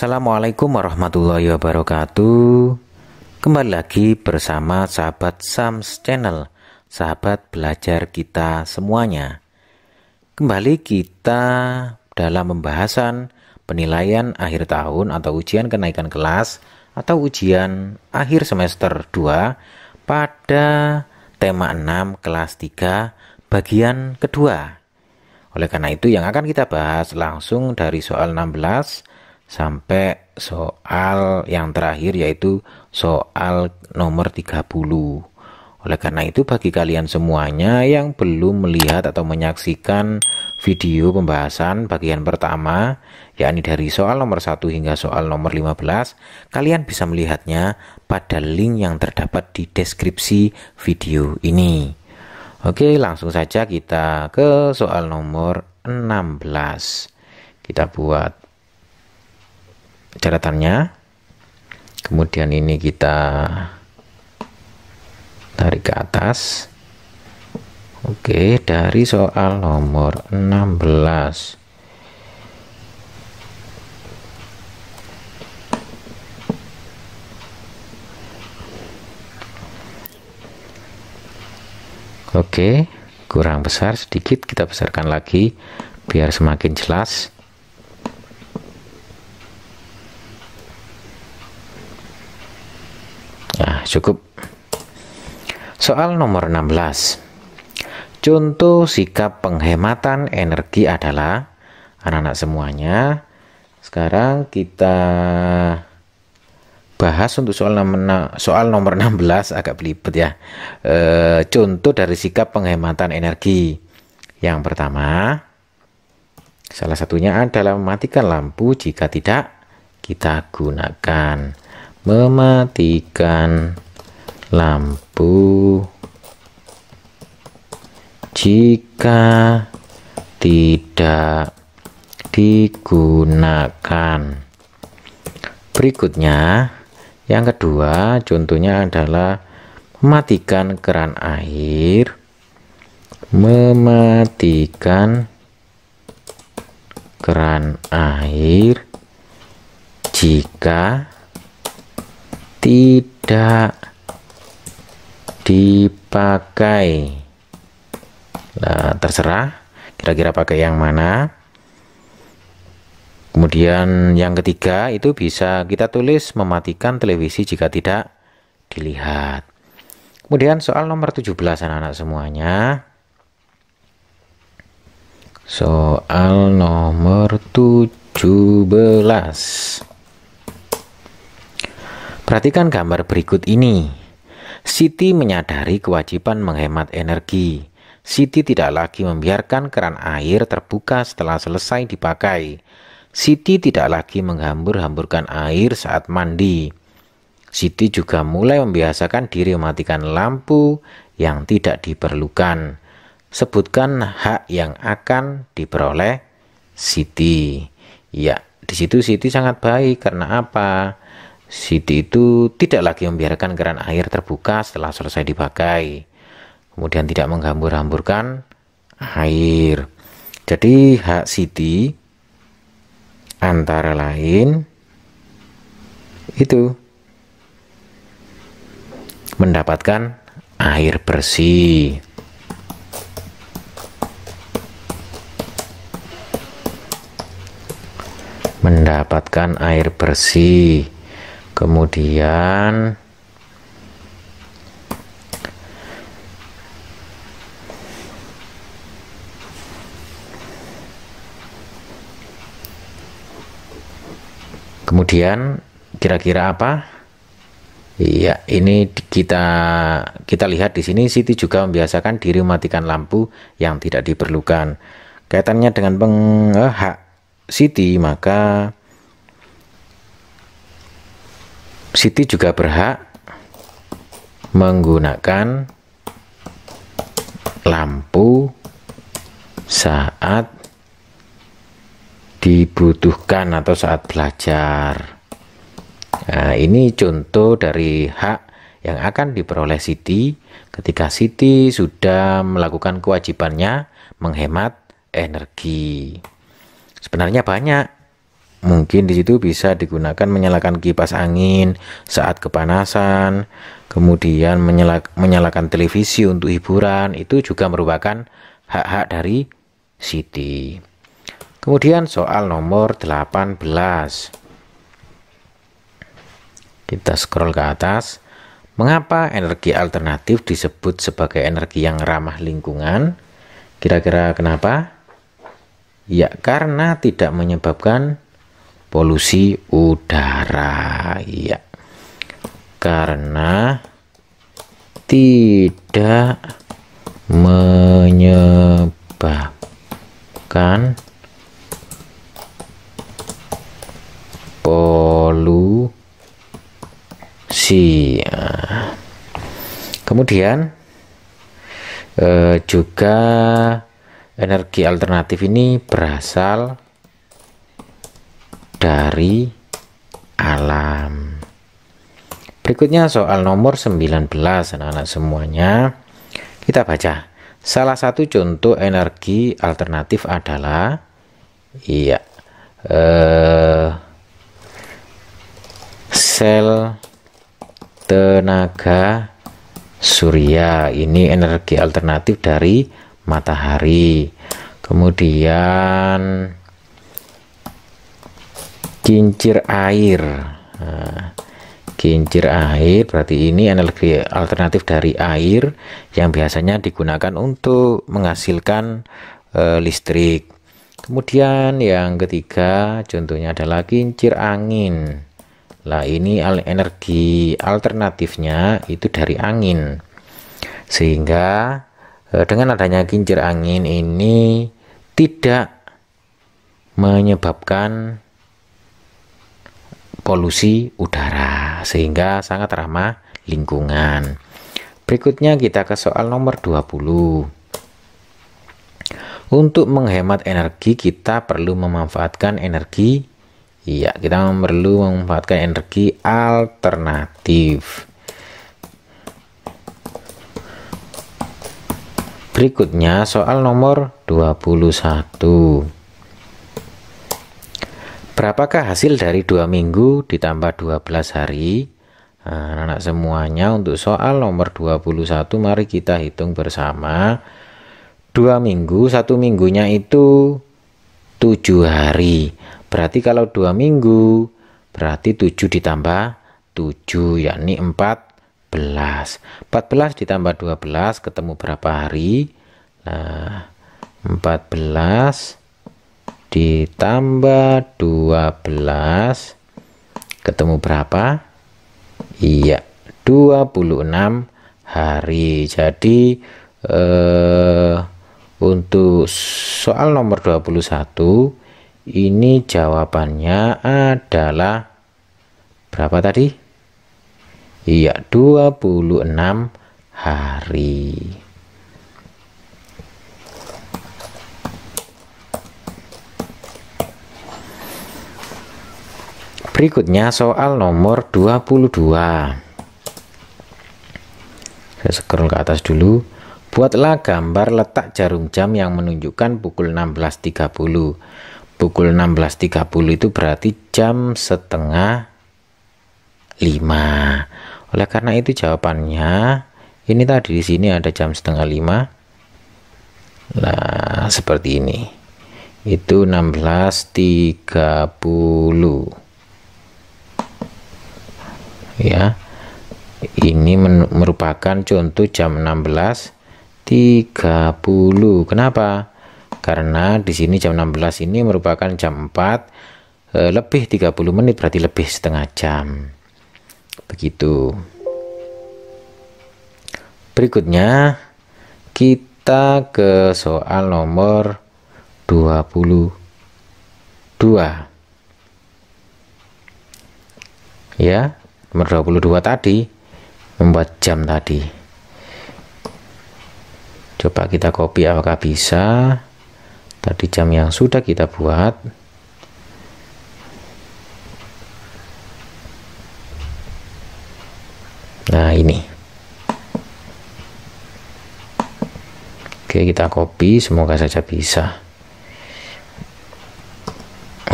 Assalamualaikum warahmatullahi wabarakatuh Kembali lagi bersama sahabat Sams Channel Sahabat belajar kita semuanya Kembali kita dalam pembahasan penilaian akhir tahun atau ujian kenaikan kelas Atau ujian akhir semester 2 pada tema 6 kelas 3 bagian kedua oleh karena itu yang akan kita bahas langsung dari soal 16 sampai soal yang terakhir yaitu soal nomor 30. Oleh karena itu bagi kalian semuanya yang belum melihat atau menyaksikan video pembahasan bagian pertama yakni dari soal nomor 1 hingga soal nomor 15 kalian bisa melihatnya pada link yang terdapat di deskripsi video ini. Oke, langsung saja kita ke soal nomor 16. Kita buat catatannya. kemudian ini kita tarik ke atas Oke dari soal nomor 16 Oke kurang besar sedikit kita besarkan lagi biar semakin jelas cukup. Soal nomor 16. Contoh sikap penghematan energi adalah anak-anak semuanya. Sekarang kita bahas untuk soal nomor, soal nomor 16 agak belibet ya. E, contoh dari sikap penghematan energi. Yang pertama, salah satunya adalah mematikan lampu jika tidak kita gunakan mematikan lampu jika tidak digunakan berikutnya yang kedua contohnya adalah mematikan keran air mematikan keran air jika tidak dipakai nah, terserah kira-kira pakai yang mana kemudian yang ketiga itu bisa kita tulis mematikan televisi jika tidak dilihat kemudian soal nomor 17 anak-anak semuanya soal nomor 17 Perhatikan gambar berikut ini. Siti menyadari kewajiban menghemat energi. Siti tidak lagi membiarkan keran air terbuka setelah selesai dipakai. Siti tidak lagi menghambur-hamburkan air saat mandi. Siti juga mulai membiasakan diri mematikan lampu yang tidak diperlukan. Sebutkan hak yang akan diperoleh Siti. Ya, di situ Siti sangat baik karena apa? Siti itu tidak lagi membiarkan keran air terbuka setelah selesai dipakai, kemudian tidak menghambur-hamburkan air. Jadi hak Siti antara lain itu mendapatkan air bersih. Mendapatkan air bersih kemudian kemudian kira-kira apa Iya, ini kita kita lihat di sini Siti juga membiasakan diri mematikan lampu yang tidak diperlukan. Kaitannya dengan penghak eh, Siti, maka Siti juga berhak menggunakan lampu saat dibutuhkan atau saat belajar. Nah, ini contoh dari hak yang akan diperoleh Siti ketika Siti sudah melakukan kewajibannya menghemat energi. Sebenarnya banyak Mungkin di situ bisa digunakan menyalakan kipas angin saat kepanasan, kemudian menyala menyalakan televisi untuk hiburan, itu juga merupakan hak-hak dari Siti. Kemudian soal nomor 18. Kita scroll ke atas. Mengapa energi alternatif disebut sebagai energi yang ramah lingkungan? Kira-kira kenapa? Ya, karena tidak menyebabkan polusi udara ya karena tidak menyebabkan polusi kemudian eh, juga energi alternatif ini berasal dari alam. Berikutnya soal nomor 19 anak-anak semuanya. Kita baca. Salah satu contoh energi alternatif adalah iya eh, sel tenaga surya. Ini energi alternatif dari matahari. Kemudian kincir air nah, kincir air berarti ini energi alternatif dari air yang biasanya digunakan untuk menghasilkan eh, listrik kemudian yang ketiga contohnya adalah kincir angin lah ini energi alternatifnya itu dari angin sehingga eh, dengan adanya kincir angin ini tidak menyebabkan polusi udara sehingga sangat ramah lingkungan. Berikutnya kita ke soal nomor 20. Untuk menghemat energi kita perlu memanfaatkan energi Iya, kita perlu memanfaatkan energi alternatif. Berikutnya soal nomor 21. Berapakah hasil dari dua minggu ditambah 12 hari? Nah, anak-anak semuanya untuk soal nomor 21 mari kita hitung bersama. Dua minggu, satu minggunya itu tujuh hari. Berarti kalau dua minggu berarti tujuh ditambah tujuh, yakni empat belas. Empat belas ditambah dua belas, ketemu berapa hari? Nah, belas ditambah 12 ketemu berapa? Iya, 26 hari. Jadi eh untuk soal nomor 21 ini jawabannya adalah berapa tadi? Iya, 26 hari. Berikutnya soal nomor 22. Saya scroll ke atas dulu. Buatlah gambar letak jarum jam yang menunjukkan pukul 16.30. Pukul 16.30 itu berarti jam setengah 5. Oleh karena itu jawabannya ini tadi di sini ada jam setengah 5. Nah, seperti ini. Itu 16.30 ya ini merupakan contoh jam 16.30 kenapa karena di sini jam 16 ini merupakan jam 4 e, eh, lebih 30 menit berarti lebih setengah jam begitu berikutnya kita ke soal nomor 22 ya nomor 22 tadi membuat jam tadi coba kita copy apakah bisa tadi jam yang sudah kita buat nah ini oke kita copy semoga saja bisa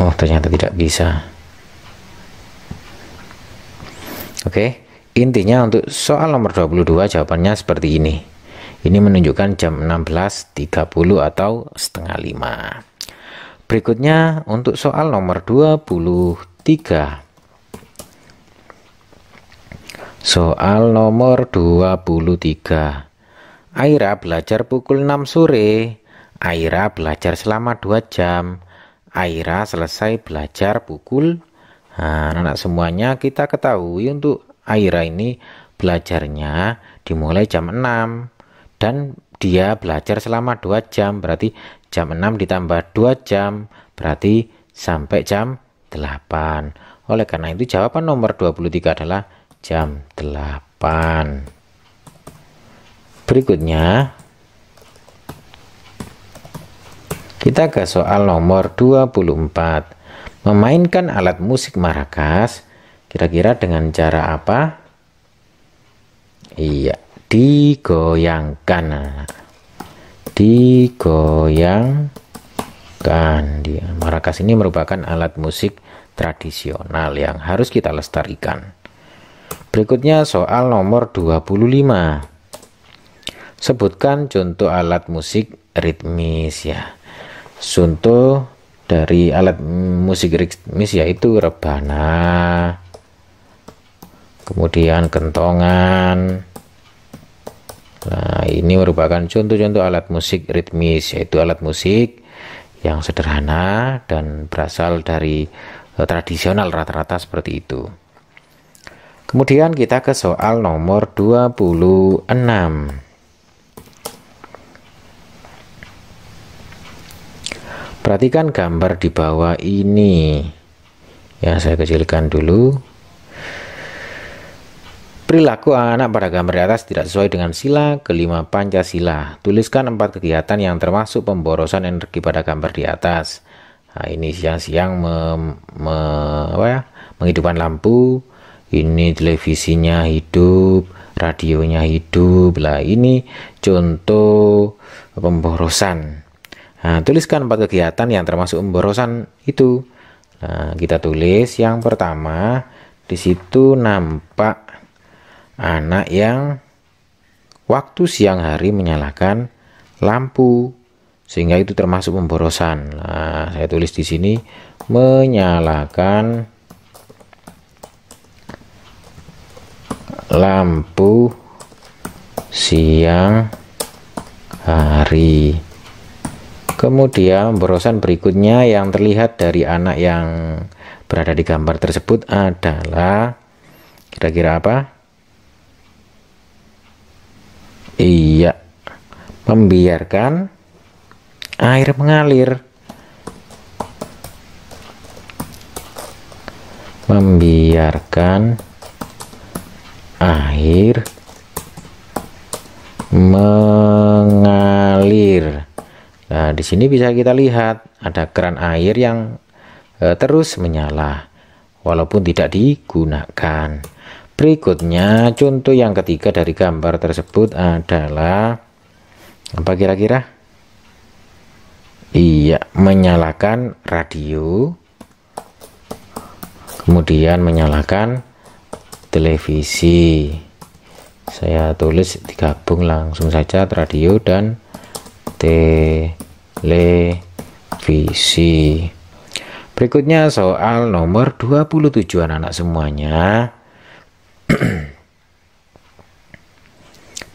oh ternyata tidak bisa Oke, intinya untuk soal nomor 22 jawabannya seperti ini. Ini menunjukkan jam 16.30 atau setengah 5. Berikutnya untuk soal nomor 23. Soal nomor 23. Aira belajar pukul 6 sore. Aira belajar selama 2 jam. Aira selesai belajar pukul Nah, anak-anak semuanya kita ketahui untuk Aira ini belajarnya dimulai jam 6 dan dia belajar selama 2 jam berarti jam 6 ditambah 2 jam berarti sampai jam 8 oleh karena itu jawaban nomor 23 adalah jam 8 berikutnya kita ke soal nomor 24 memainkan alat musik marakas Kira-kira dengan cara apa? Iya, digoyangkan. Digoyangkan. dia. Marakas ini merupakan alat musik tradisional yang harus kita lestarikan. Berikutnya soal nomor 25. Sebutkan contoh alat musik ritmis ya. Contoh dari alat musik ritmis yaitu rebana, kemudian kentongan nah ini merupakan contoh-contoh alat musik ritmis yaitu alat musik yang sederhana dan berasal dari eh, tradisional rata-rata seperti itu kemudian kita ke soal nomor 26 perhatikan gambar di bawah ini ya saya kecilkan dulu Perilaku anak-anak pada gambar di atas tidak sesuai dengan sila kelima Pancasila. Tuliskan empat kegiatan yang termasuk pemborosan energi pada gambar di atas. Nah, ini siang-siang me, me, ya, menghidupkan lampu, ini televisinya hidup, radionya hidup. Lah ini contoh pemborosan. Nah, tuliskan empat kegiatan yang termasuk pemborosan itu. Nah, kita tulis yang pertama di situ nampak anak yang waktu siang hari menyalakan lampu sehingga itu termasuk pemborosan. Nah, saya tulis di sini menyalakan lampu siang hari. Kemudian pemborosan berikutnya yang terlihat dari anak yang berada di gambar tersebut adalah kira-kira apa? Iya. Membiarkan air mengalir. Membiarkan air mengalir. Nah, di sini bisa kita lihat ada keran air yang e, terus menyala walaupun tidak digunakan. Berikutnya contoh yang ketiga dari gambar tersebut adalah apa kira-kira? Iya, menyalakan radio. Kemudian menyalakan televisi. Saya tulis digabung langsung saja radio dan televisi. Berikutnya soal nomor 27 anak-anak semuanya.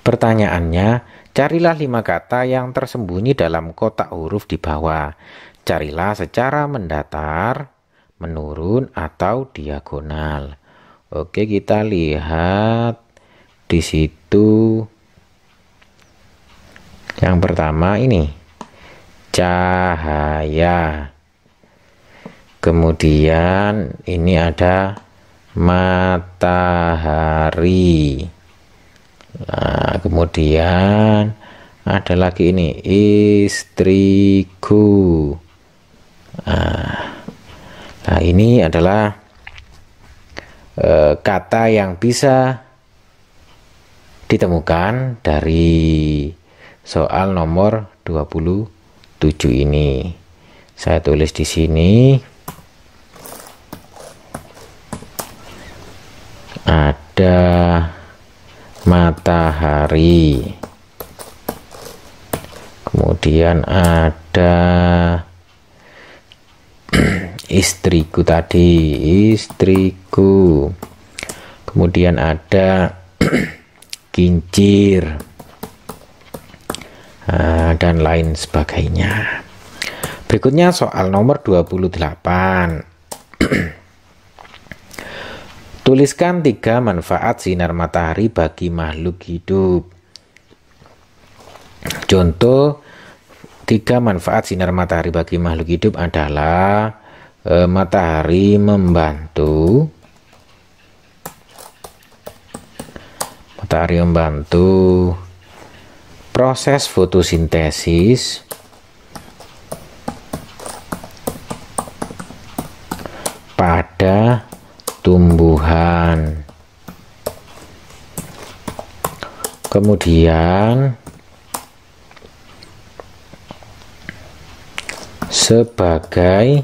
Pertanyaannya, carilah lima kata yang tersembunyi dalam kotak huruf di bawah. Carilah secara mendatar, menurun, atau diagonal. Oke, kita lihat di situ. Yang pertama ini, cahaya. Kemudian ini ada matahari nah kemudian ada lagi ini istriku nah, nah ini adalah e, kata yang bisa ditemukan dari soal nomor 27 ini saya tulis di sini ada matahari kemudian ada istriku tadi istriku kemudian ada kincir eh, dan lain sebagainya berikutnya soal nomor 28 Tuliskan tiga manfaat sinar matahari bagi makhluk hidup. Contoh, tiga manfaat sinar matahari bagi makhluk hidup adalah e, matahari membantu matahari membantu proses fotosintesis kemudian sebagai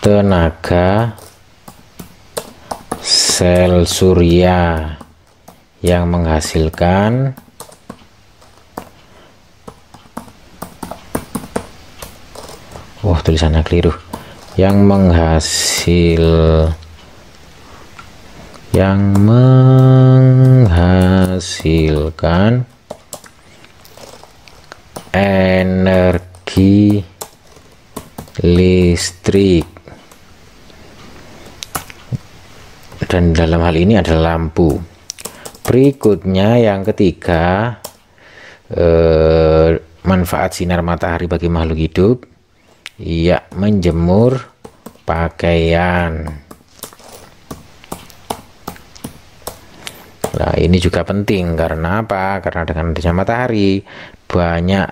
tenaga sel surya yang menghasilkan oh, tulisannya keliru. Yang menghasilkan yang menghasilkan energi listrik dan dalam hal ini adalah lampu berikutnya yang ketiga eh, manfaat sinar matahari bagi makhluk hidup ya menjemur pakaian Nah, ini juga penting karena apa? Karena dengan adanya matahari banyak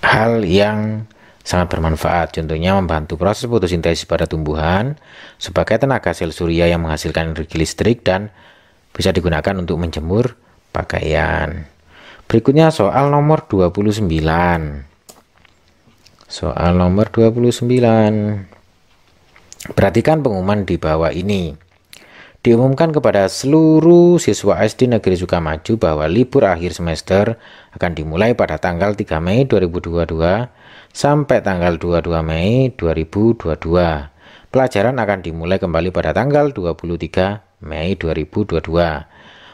hal yang sangat bermanfaat. Contohnya membantu proses fotosintesis pada tumbuhan sebagai tenaga sel surya yang menghasilkan energi listrik dan bisa digunakan untuk menjemur pakaian. Berikutnya soal nomor 29. Soal nomor 29. Perhatikan pengumuman di bawah ini diumumkan kepada seluruh siswa SD Negeri Sukamaju bahwa libur akhir semester akan dimulai pada tanggal 3 Mei 2022 sampai tanggal 22 Mei 2022. Pelajaran akan dimulai kembali pada tanggal 23 Mei 2022.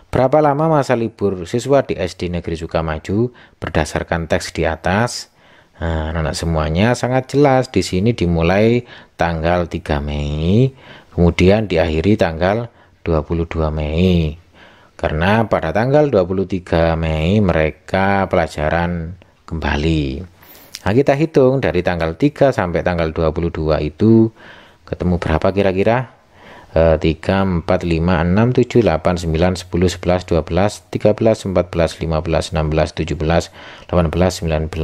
Berapa lama masa libur siswa di SD Negeri Sukamaju berdasarkan teks di atas? Nah, anak semuanya sangat jelas di sini dimulai tanggal 3 Mei, kemudian diakhiri tanggal 22 Mei. Karena pada tanggal 23 Mei mereka pelajaran kembali. Nah, kita hitung dari tanggal 3 sampai tanggal 22 itu ketemu berapa kira-kira? 3, 4, 5, 6, 7, 8, 9, 10, 11, 12, 13, 14, 15, 16, 17, 18, 19, 20, 21, 22, 23, 24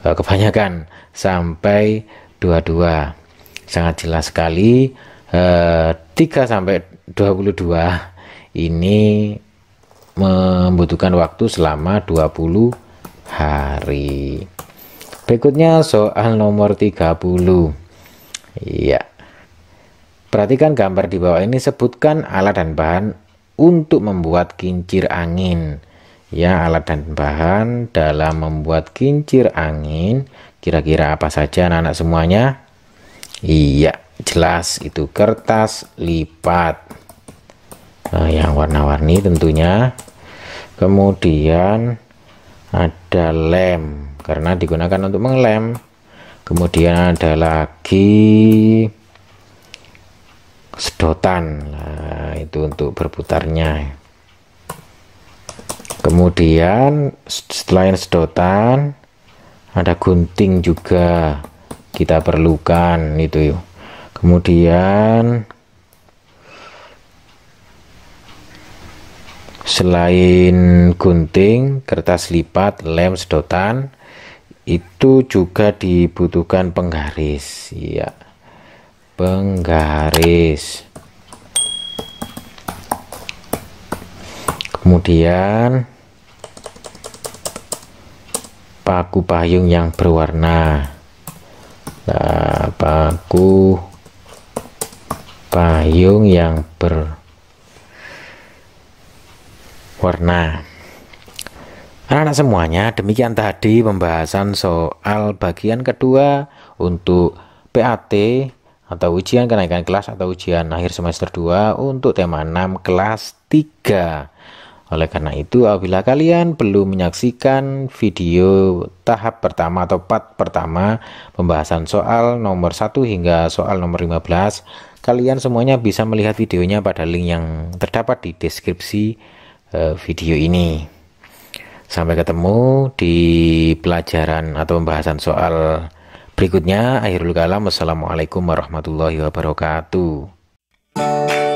kebanyakan sampai 22. Sangat jelas sekali eh, 3 sampai 22 ini membutuhkan waktu selama 20 hari. Berikutnya soal nomor 30. Iya. Perhatikan gambar di bawah ini sebutkan alat dan bahan untuk membuat kincir angin. Ya, alat dan bahan dalam membuat kincir angin Kira-kira apa saja anak-anak semuanya? Iya, jelas itu kertas lipat. Nah, yang warna-warni tentunya. Kemudian ada lem karena digunakan untuk mengelem. Kemudian ada lagi sedotan nah, itu untuk berputarnya kemudian selain sedotan ada gunting juga kita perlukan itu yuk. kemudian selain gunting kertas lipat lem sedotan itu juga dibutuhkan penggaris ya penggaris kemudian paku payung yang berwarna nah, paku payung yang berwarna anak-anak semuanya demikian tadi pembahasan soal bagian kedua untuk PAT atau ujian kenaikan kelas atau ujian akhir semester 2 untuk tema 6 kelas 3 oleh karena itu, apabila kalian belum menyaksikan video tahap pertama atau part pertama pembahasan soal nomor 1 hingga soal nomor 15, kalian semuanya bisa melihat videonya pada link yang terdapat di deskripsi eh, video ini. Sampai ketemu di pelajaran atau pembahasan soal berikutnya. Akhirul kalam. Wassalamualaikum warahmatullahi wabarakatuh.